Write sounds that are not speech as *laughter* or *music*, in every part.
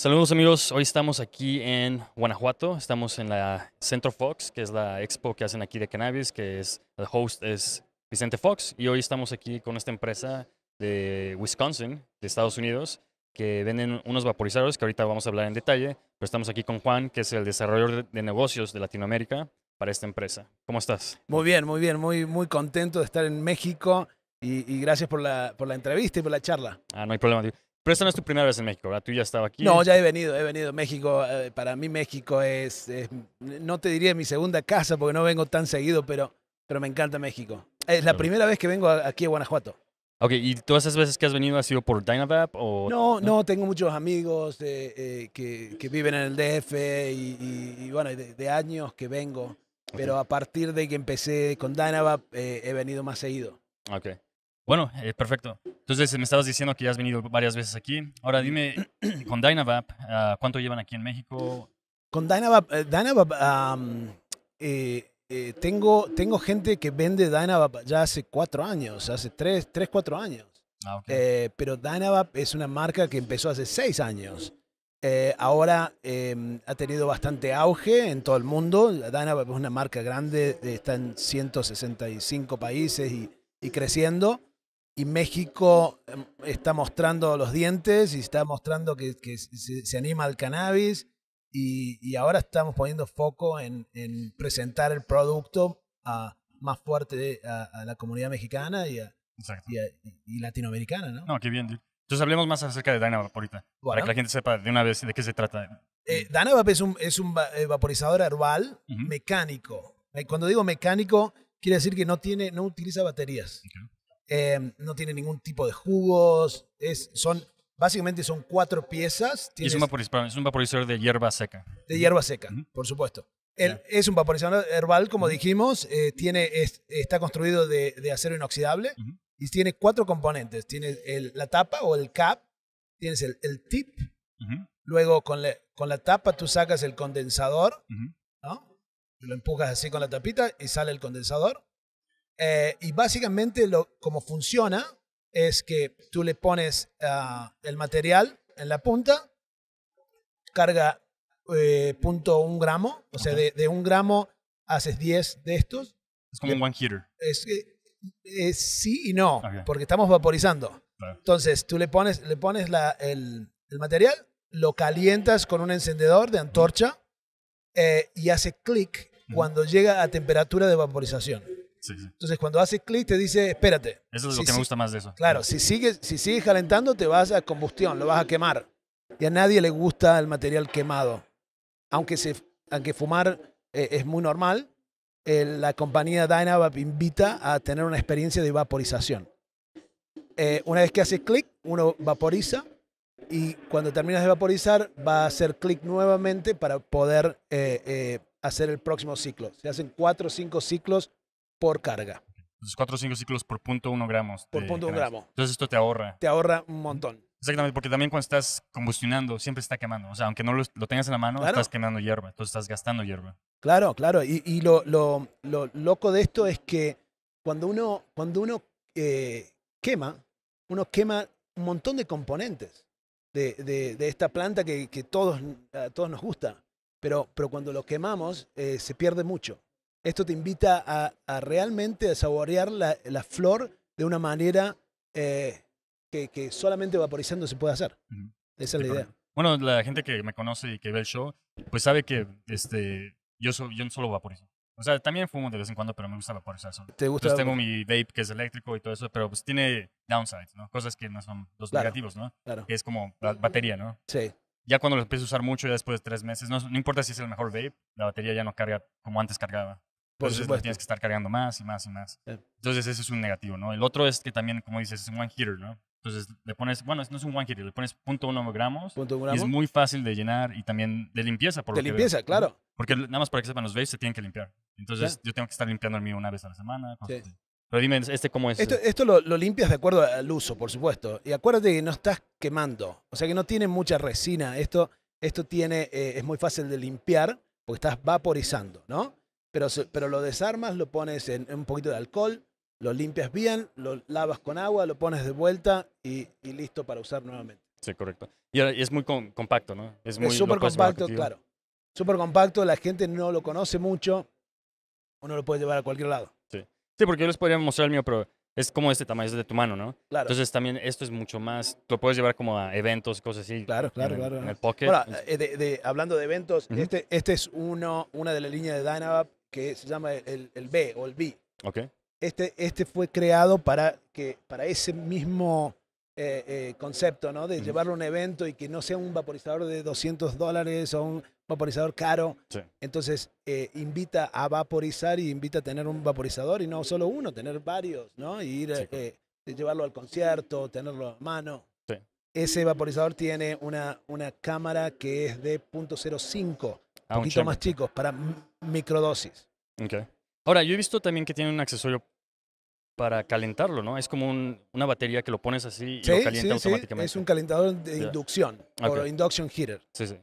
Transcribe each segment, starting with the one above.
Saludos amigos, hoy estamos aquí en Guanajuato, estamos en la Centro Fox, que es la expo que hacen aquí de cannabis, que es el host es Vicente Fox y hoy estamos aquí con esta empresa de Wisconsin, de Estados Unidos, que venden unos vaporizadores que ahorita vamos a hablar en detalle, pero estamos aquí con Juan, que es el desarrollador de negocios de Latinoamérica para esta empresa. ¿Cómo estás? Muy bien, muy bien, muy, muy contento de estar en México. Y, y, gracias por la, por la entrevista y por la charla. Ah, no hay problema. Pero esta no es tu primera vez en México, ¿verdad? Tú ya estabas aquí. No, ya he venido, he venido. México, eh, para mí México es, no te diría mi segunda casa porque no vengo tan seguido, pero, pero me encanta México. Es la primera vez que vengo aquí a Guanajuato. Ok, ¿y todas esas veces que has venido ha sido por Dynavap o...? No, no, tengo muchos amigos eh, que, que, viven en el DF y, y, bueno, de, años que vengo. Pero a partir de que empecé con Dynavap eh, he venido más seguido. Ok. Bueno, eh, perfecto. Entonces me estabas diciendo que ya has venido varias veces aquí. Ahora dime, *clears throat* con Dynavap, ah, ¿cuánto llevan aquí en México? Con Dynavap, eh, eh, tengo, tengo gente que vende Dynavap ya hace cuatro años, hace tres, tres cuatro años. Ah, pero Dynavap es una marca que empezó hace seis años. ahora em, ha tenido bastante auge en todo el mundo. Dynavap es una marca grande, está en 165 países y, y creciendo y México em, está mostrando los dientes y está mostrando que, se, anima al cannabis y, ahora estamos poniendo foco en, presentar el producto a, más fuerte a, la comunidad mexicana y, latinoamericana, ¿no? No, qué bien. Entonces hablemos más acerca de Dynavap ahorita, para que la gente sepa de una vez de qué se trata. Eh, es un, es un vaporizador herbal mecánico. Eh, cuando digo mecánico, quiere decir que no, tiene, no utiliza baterías. Em, no tiene ningún tipo de jugos, son, básicamente son cuatro piezas. es, un vaporizador, de hierba seca. De hierba seca, por supuesto. Es un vaporizador herbal, como dijimos, eh, tiene, está construido de, acero inoxidable y tiene cuatro componentes. tiene la tapa o el cap, tienes el, tip, luego con la, tapa tú sacas el condensador, Lo empujas así con la tapita y sale el condensador. Eh, y básicamente lo, como funciona es que tú le pones ah, el material en la punta, carga eh, punto un gramo, o sea, de, un gramo haces 10 de estos. Es como un one heater. Es, sí y no, porque estamos vaporizando. Entonces, tú le pones, le pones el, material, lo calientas con un encendedor de antorcha eh, y hace clic cuando llega a temperatura de vaporización. Entonces, cuando haces clic, te dice, espérate. Eso es lo que me gusta más de eso. Claro, si sigues, si sigues calentando, te vas a combustión, lo vas a quemar. Y a nadie le gusta el material quemado. Aunque, se, aunque fumar eh, es muy normal, eh, la compañía Dynavap invita a tener una experiencia de vaporización. Eh, una vez que haces clic, uno vaporiza y cuando terminas de vaporizar, va a hacer clic nuevamente para poder hacer el próximo ciclo. Se hacen cuatro o cinco ciclos por carga. Entonces, 4 o 5 ciclos por punto 1 gramos. Por punto 1 gramo. Entonces, esto te ahorra. Te ahorra un montón. Exactamente, porque también cuando estás combustionando, siempre está quemando. O sea, aunque no lo, tengas en la mano, estás quemando hierba. Entonces, estás gastando hierba. Claro, claro. Y, lo, loco de esto es que cuando uno, cuando uno eh, quema, uno quema un montón de componentes de, esta planta que, todos, a todos nos gusta. Pero, pero cuando lo quemamos, eh, se pierde mucho. Esto te invita a, realmente a saborear la, flor de una manera eh, que, solamente vaporizando se puede hacer. Esa es la idea. Bueno, la gente que me conoce y que ve el show, pues sabe que este, yo, no yo solo vaporizo. O sea, también fumo de vez en cuando, pero me gusta vaporizar ¿Te gusta Entonces, tengo mi vape que es eléctrico y todo eso, pero pues tiene downsides, ¿no? Cosas que no son los negativos, ¿no? Claro. Que es como la batería, ¿no? Sí. Ya cuando lo empiezo a usar mucho, ya después de tres meses, no, no importa si es el mejor vape, la batería ya no carga como antes cargaba. Entonces tienes que estar cargando más y más y más. Entonces ese es un negativo, ¿no? El otro es que también, como dices, es un one heater, ¿no? Entonces le pones, bueno, no es un one heater, le pones 0.1 gramos. y es muy fácil de llenar y también de limpieza. Por de limpieza, claro. Porque nada más para que sepan, los vapes se tienen que limpiar. Entonces yo tengo que estar limpiando el mío una vez a la semana. Pero dime, ¿este cómo es? Esto, lo, limpias de acuerdo al uso, por supuesto. Y acuérdate que no estás quemando. O sea que no tiene mucha resina. Esto, esto tiene, eh, es muy fácil de limpiar porque estás vaporizando, ¿no? pero, lo desarmas, lo pones en, un poquito de alcohol, lo limpias bien, lo lavas con agua, lo pones de vuelta y, listo para usar nuevamente. Sí, correcto. Y, es muy compacto, ¿no? Es muy súper compacto, claro. Súper compacto, la gente no lo conoce mucho, uno lo puede llevar a cualquier lado. Sí, sí porque yo les podría mostrar el mío, pero es como este tamaño, es de tu mano, ¿no? Claro. Entonces también esto es mucho más, lo puedes llevar como a eventos, cosas así. Claro, claro, claro. En el pocket. Eh, hablando de eventos, este, este es uno, una de la línea de Dynavap que se llama el, el B o el B. Este, este fue creado para, que, para ese mismo eh, eh, concepto, ¿no? De llevarlo a un evento y que no sea un vaporizador de 200 dólares o un vaporizador caro. Entonces, eh, invita a vaporizar y invita a tener un vaporizador y no solo uno, tener varios, ¿no? Y ir, llevarlo al concierto, tenerlo a mano. Ese vaporizador tiene una, una cámara que es de .05 un poquito más chicos, para microdosis. Ok. Ahora, yo he visto también que tiene un accesorio para calentarlo, ¿no? Es como una batería que lo pones así y lo calienta automáticamente. Sí. Es un calentador de inducción o induction heater,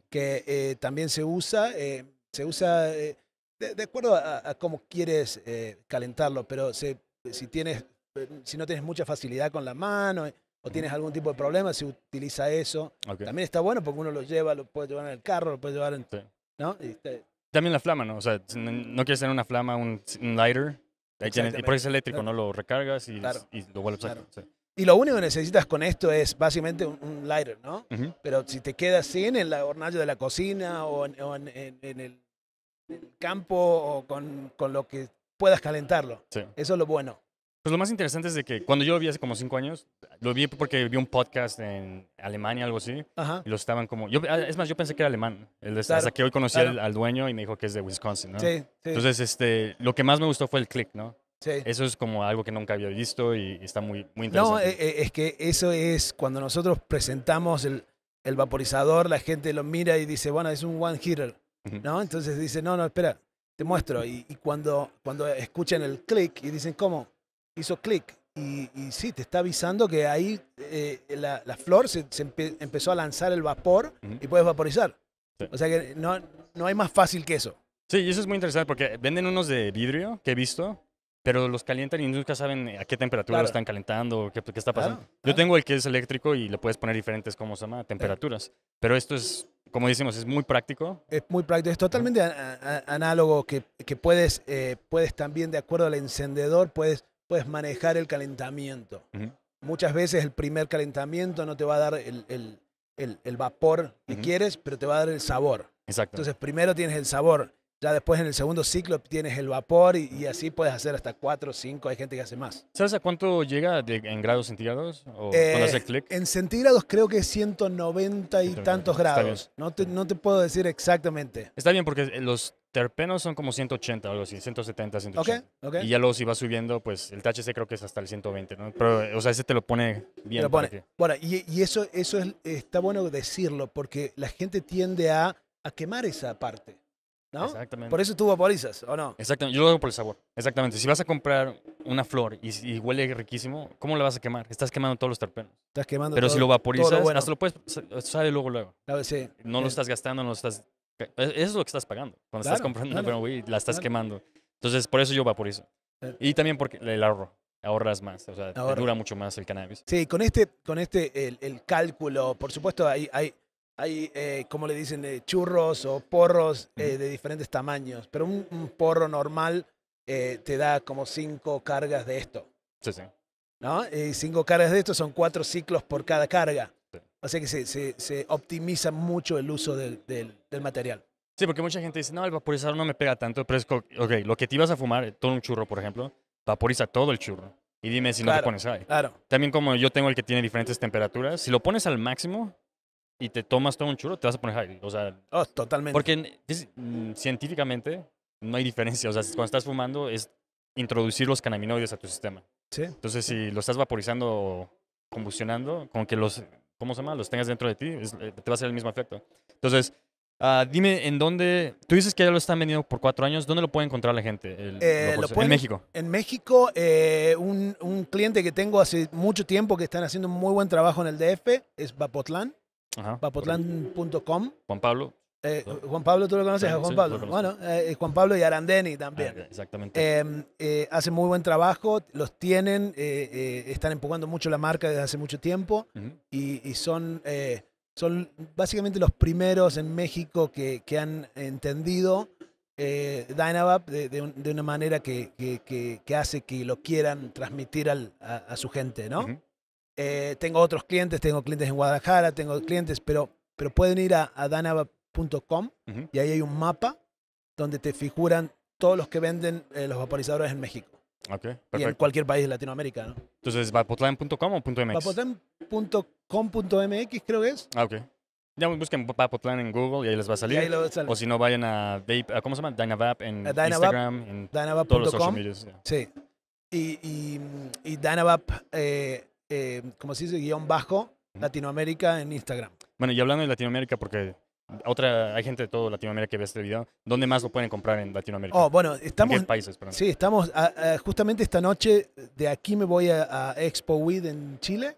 que eh, también se usa, eh, se usa eh, de, acuerdo a, cómo quieres calentarlo, pero si tienes, si no tienes mucha facilidad con la mano o tienes algún tipo de problema, se utiliza eso. También está bueno porque uno lo lleva, lo puede llevar en el carro, lo puede llevar en, este, También la flama, ¿no? O sea, no, quieres tener una flama, un, lighter. y por eso es eléctrico, no, lo recargas y, lo vuelves a... sacar. Y lo único que necesitas con esto es básicamente un, lighter, ¿no? Pero si te quedas sin en la hornalla de la cocina o en, el, campo o con, lo que puedas calentarlo. Eso es lo bueno. Pues lo más interesante es de que cuando yo lo vi hace como cinco años, lo vi porque vi un podcast en Alemania, algo así, y lo estaban como... Yo, ah, es más, yo pensé que era alemán, el, hasta que hoy conocí al, dueño y me dijo que es de Wisconsin, Entonces, este, lo que más me gustó fue el click, ¿no? Eso es como algo que nunca había visto y, está muy, muy interesante. No, eh, eh, es que eso es cuando nosotros presentamos el, el vaporizador, la gente lo mira y dice, bueno, es un one-hitter, ¿no? Entonces dice, no, no, espera, te muestro. Y, y cuando, cuando escuchan el click y dicen, ¿cómo? hizo clic. Y, sí, te está avisando que ahí eh, la, flor se, empezó a lanzar el vapor y puedes vaporizar. O sea que no, no hay más fácil que eso. Sí, y eso es muy interesante porque venden unos de vidrio que he visto, pero los calientan y nunca saben a qué temperatura lo están calentando, qué, qué está pasando. Yo tengo el que es eléctrico y le puedes poner diferentes, ¿cómo se llama? Temperaturas. Pero esto es, como decimos, es muy práctico. Es muy práctico, es totalmente análogo que, puedes, eh, puedes también, de acuerdo al encendedor, puedes puedes manejar el calentamiento. Muchas veces el primer calentamiento no te va a dar el, vapor que quieres, pero te va a dar el sabor. Exacto. Entonces, primero tienes el sabor, ya después en el segundo ciclo tienes el vapor y, así puedes hacer hasta 4 o 5, hay gente que hace más. ¿Sabes a cuánto llega en grados centígrados? ¿O eh, cuando hace En centígrados creo que 190 y tantos grados. No no te puedo decir exactamente. Está bien porque los terpenos son como 180 o algo así, 170, 180. Y ya luego si va subiendo, pues el THC creo que es hasta el 120, ¿no? Pero, o sea, ese te lo pone bien. Bueno, y, eso, eso está bueno decirlo, porque la gente tiende a, quemar esa parte, ¿no? Exactamente. Por eso tú vaporizas, ¿o no? Exactamente, yo lo hago por el sabor. Exactamente. Si vas a comprar una flor y, huele riquísimo, ¿cómo la vas a quemar? Estás quemando todos los terpenos. Estás quemando Pero si lo vaporizas, hasta lo puedes, sabe luego, luego. sí. No lo eh. estás gastando, no lo estás e, eso es lo que estás pagando. Cuando estás comprando una una y la estás quemando. Entonces, por eso yo vaporizo. Eh, y también porque el ahorro. Ahorras más, o sea, dura mucho más el cannabis. Sí, con este, con este el, cálculo, por supuesto, hay, hay, hay eh, como le dicen, eh, churros o porros de diferentes tamaños, pero un, porro normal te da como cinco cargas de esto. Sí, sí. ¿No? Y cinco cargas de esto son cuatro ciclos por cada carga. O sea que se, optimiza mucho el uso del, material. Sí, porque mucha gente dice, no, el vaporizador no me pega tanto, pero es, ok, lo que te ibas a fumar, eh, todo un churro, por ejemplo, vaporiza todo el churro. Y dime si no lo pones high. Claro. También como yo tengo el que tiene diferentes temperaturas, si lo pones al máximo y te tomas todo un churro, te vas a poner high. O sea, oh, totalmente. Porque mm, científicamente no hay diferencia. O sea, cuando estás fumando es introducir los canaminoides a tu sistema. Sí. Entonces, si lo estás vaporizando o combustionando, con que los ¿cómo se llama? Los tengas dentro de ti, eh, te va a hacer el mismo efecto. Entonces, ah, dime en dónde, tú dices que ya lo están vendiendo por cuatro años, ¿dónde lo puede encontrar la gente? El, eh, en México. En México, eh, un, cliente que tengo hace mucho tiempo que están haciendo muy buen trabajo en el DF es Bapotlán, bapotlán.com. Juan Pablo. Eh, Juan Pablo, tú lo conoces, eh, Juan Pablo. Bueno, Juan Pablo y Arandeni también. Ah, exactamente. Em, eh, hacen muy buen trabajo, los tienen, están empujando mucho la marca desde hace mucho tiempo y, son, son básicamente los primeros en México que, han entendido Dynavap de, una manera que, hace que lo quieran transmitir a, su gente, ¿no? tengo otros clientes, tengo clientes en Guadalajara, tengo clientes, pero, pero pueden ir a, a y ahí hay un mapa donde te figuran todos los que venden eh, los vaporizadores en México. Okay, y en cualquier país de Latinoamérica, ¿no? Entonces, ¿vapotlan.com o .mx? Vapotlan.com.mx creo que es. Ah, ok. Ya busquen Vapotlan en Google y ahí les va a salir. O si no, vayan a, ¿cómo se llama? Dynavap en Instagram, en todos los social medios. Sí. Y, y, Dynavap, eh, eh, como se dice, guión bajo, Latinoamérica en Instagram. Bueno, y hablando de Latinoamérica, porque otra, hay gente de todo Latinoamérica que ve este video. ¿Dónde más lo pueden comprar en Latinoamérica? Oh, bueno, estamos. ¿En países? Perdón? Sí, estamos. Ah, ah, justamente esta noche, de aquí me voy a, a Expo Weed en Chile.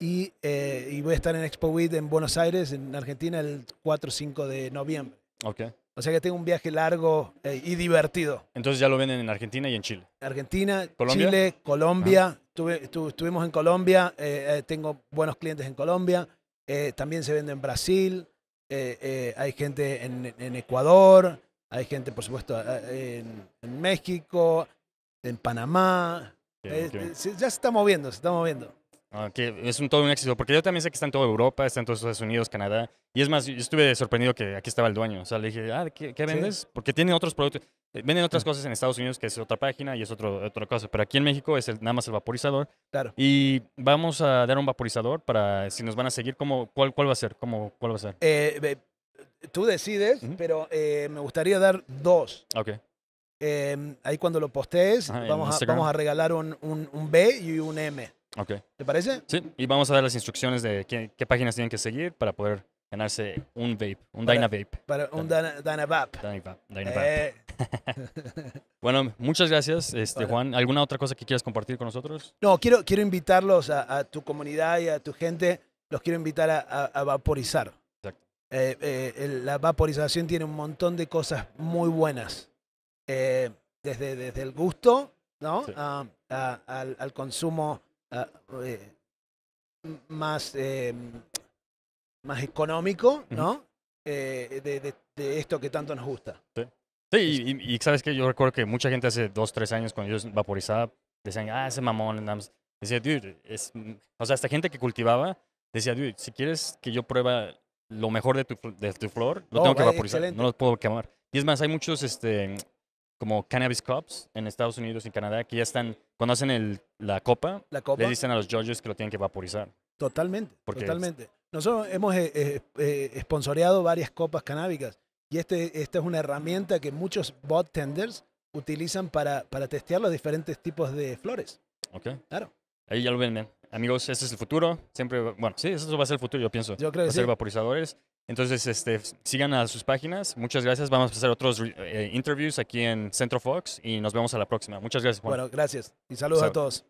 Eh, y, voy a estar en Expo Weed en Buenos Aires, en Argentina, el 4 o 5 de noviembre. Ok. O sea que tengo un viaje largo eh, y divertido. Entonces ya lo venden en Argentina y en Chile. Argentina, ¿Colombia? Chile, Colombia. estuvimos en Colombia, eh, tengo buenos clientes en Colombia. también se vende en Brasil. Eh, eh, hay gente en, Ecuador, hay gente, por supuesto, en, México, en Panamá. Eh, ya se está moviendo, se está moviendo. Ah, que es un, todo un éxito, porque yo también sé que está en toda Europa, está en todos Estados Unidos, Canadá. Y es más, yo estuve sorprendido que aquí estaba el dueño. O sea, le dije, ah, ¿qué, vendes? Porque tienen otros productos. Eh, venden otras mm. cosas en Estados Unidos, que es otra página y es otro, otra cosa. Pero aquí en México es el, nada más el vaporizador. Claro. Y vamos a dar un vaporizador para si nos van a seguir, ¿cómo, cuál, ¿cuál va a ser? ¿Cómo, ¿Cuál va a ser? Eh, tú decides, pero eh, me gustaría dar dos. Ok. Em, ahí cuando lo postees, vamos, a, vamos a regalar un, un B y un M. ¿Te parece? Sí, y vamos a dar las instrucciones de qué, páginas tienen que seguir para poder ganarse un vape, un Dynavape. Para un vape. Eh. *laughs* bueno, muchas gracias, este, Juan. ¿Alguna otra cosa que quieras compartir con nosotros? No, quiero, invitarlos a, tu comunidad y a tu gente, los quiero invitar a, vaporizar. Eh, eh, la vaporización tiene un montón de cosas muy buenas. desde, desde el gusto, ¿no? Ah, al consumo Ah, eh, más, em, más económico, ¿no? Eh, de, esto que tanto nos gusta. Sí, y, sabes que yo recuerdo que mucha gente hace dos, tres años cuando yo vaporizaba, decían, ah, ese mamón, decía, dude, es... Mm", o sea, esta gente que cultivaba, decía, dude, si quieres que yo prueba lo mejor de tu, de tu flor, lo oh, tengo que vaporizar, no lo puedo quemar. Y es más, hay muchos este, como Cannabis Cups en Estados Unidos y Canadá, que ya están, cuando hacen el, la, copa, le dicen a los judges que lo tienen que vaporizar. Totalmente, totalmente. Nosotros hemos eh, eh, eh varias copas canábicas y este, esta es una herramienta que muchos bot tenders utilizan para, para testear los diferentes tipos de flores. Ok. Claro. Ahí ya lo ven, Amigos, ese es el futuro. Siempre, bueno, sí, eso va a ser el futuro, yo pienso. Yo creo que a ser vaporizadores. Entonces, este, sigan a sus páginas. Muchas gracias. Vamos a hacer otros eh, interviews aquí en Centro Fox y nos vemos a la próxima. Muchas gracias, Bueno, gracias y saludos a todos.